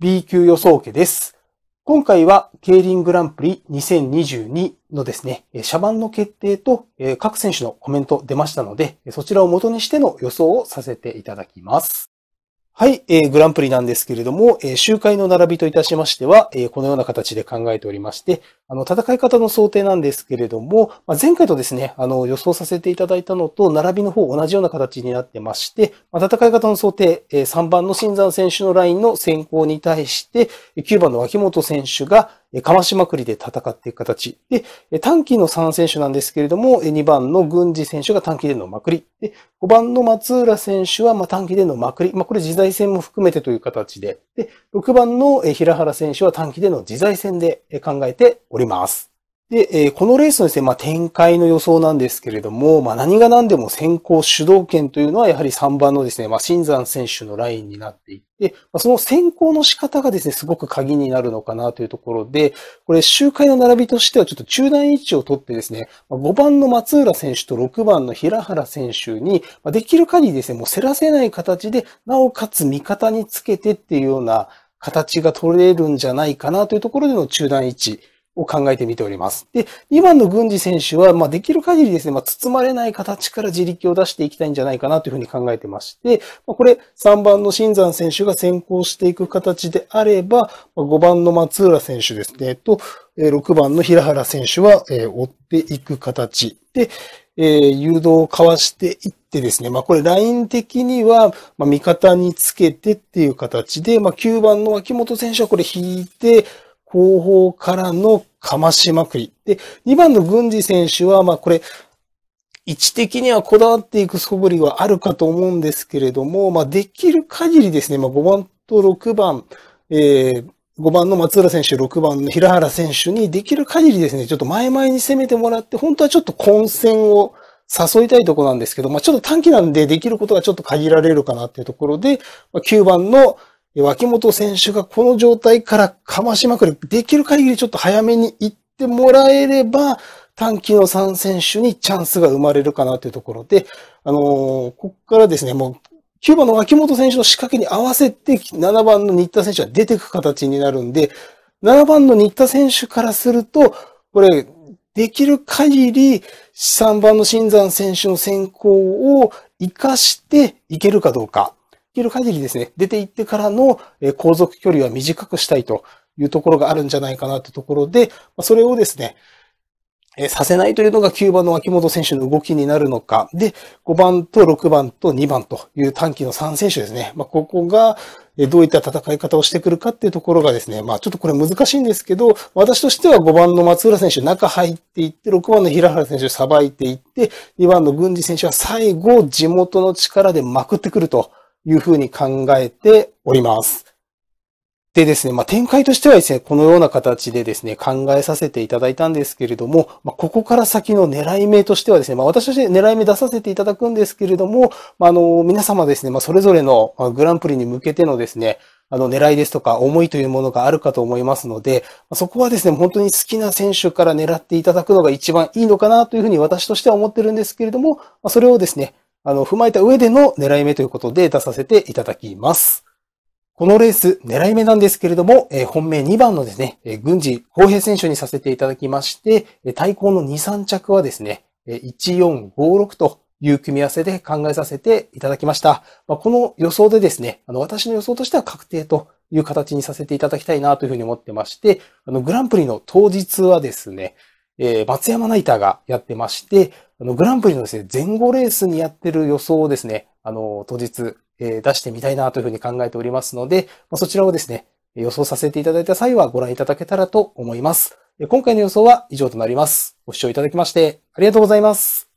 B 級予想家です。今回は、競輪グランプリ2022のですね、車番の決定と各選手のコメント出ましたので、そちらを元にしての予想をさせていただきます。はい、えー、グランプリなんですけれども、えー、集会の並びといたしましては、えー、このような形で考えておりまして、あの、戦い方の想定なんですけれども、まあ、前回とですね、あの、予想させていただいたのと、並びの方同じような形になってまして、まあ、戦い方の想定、えー、3番の新山選手のラインの先行に対して、9番の脇本選手が、かましまくりで戦っていく形。で、短期の3選手なんですけれども、2番の軍事選手が短期でのまくり。で、5番の松浦選手は短期でのまくり。まあ、これ自在戦も含めてという形で。で、6番の平原選手は短期での自在戦で考えております。で、えー、このレースのですね、まあ、展開の予想なんですけれども、まあ、何が何でも先行主導権というのはやはり3番のですね、まあ、新山選手のラインになっていて、まあ、その先行の仕方がですね、すごく鍵になるのかなというところで、これ周回の並びとしてはちょっと中段位置を取ってですね、5番の松浦選手と6番の平原選手に、できる限りですね、もう競らせない形で、なおかつ味方につけてっていうような形が取れるんじゃないかなというところでの中段位置。を考えてみております。で、2番の郡司選手は、まあ、できる限りですね、まあ、包まれない形から自力を出していきたいんじゃないかなというふうに考えてまして、まあ、これ、3番の新山選手が先行していく形であれば、まあ、5番の松浦選手ですね、と、6番の平原選手は、えー、追っていく形で、えー、誘導をかわしていってですね、まあこれライン的には、まあ、味方につけてっていう形で、まあ9番の脇本選手はこれ引いて、後方からのかましまくり。で、2番の軍司選手は、まあこれ、位置的にはこだわっていく素振りはあるかと思うんですけれども、まあできる限りですね、まあ5番と6番、えー、5番の松浦選手、6番の平原選手にできる限りですね、ちょっと前々に攻めてもらって、本当はちょっと混戦を誘いたいところなんですけど、まあ、ちょっと短期なんでできることがちょっと限られるかなっていうところで、9番の脇本選手がこの状態からかましまくる、できる限りちょっと早めに行ってもらえれば、短期の3選手にチャンスが生まれるかなというところで、あのー、ここからですね、もう、9番の脇本選手の仕掛けに合わせて、7番の新田選手が出てく形になるんで、7番の新田選手からすると、これ、できる限り、3番の新山選手の先行を活かしていけるかどうか。ける限りですね、出て行ってからの航続距離は短くしたいというところがあるんじゃないかなというところで、それをですね、させないというのが9番の脇本選手の動きになるのか。で、5番と6番と2番という短期の3選手ですね。まあ、ここがどういった戦い方をしてくるかっていうところがですね、まあちょっとこれ難しいんですけど、私としては5番の松浦選手中入っていって、6番の平原選手さばいていって、2番の郡司選手は最後地元の力でまくってくるというふうに考えております。でですね、まあ、展開としてはですね、このような形でですね、考えさせていただいたんですけれども、まあ、ここから先の狙い目としてはですね、まあ、私として狙い目出させていただくんですけれども、まあ、の、皆様ですね、まそれぞれのグランプリに向けてのですね、あの、狙いですとか思いというものがあるかと思いますので、そこはですね、本当に好きな選手から狙っていただくのが一番いいのかなというふうに私としては思ってるんですけれども、まそれをですね、あの、踏まえた上での狙い目ということで出させていただきます。このレース、狙い目なんですけれども、えー、本命2番のですね、えー、軍事、公平選手にさせていただきまして、対抗の2、3着はですね、1、4、5、6という組み合わせで考えさせていただきました。まあ、この予想でですね、あの、私の予想としては確定という形にさせていただきたいなというふうに思ってまして、あの、グランプリの当日はですね、えー、山ナイターがやってまして、あの、グランプリのですね、前後レースにやってる予想をですね、あの、当日、えー、出してみたいなというふうに考えておりますので、まあ、そちらをですね、予想させていただいた際はご覧いただけたらと思います。今回の予想は以上となります。ご視聴いただきましてありがとうございます。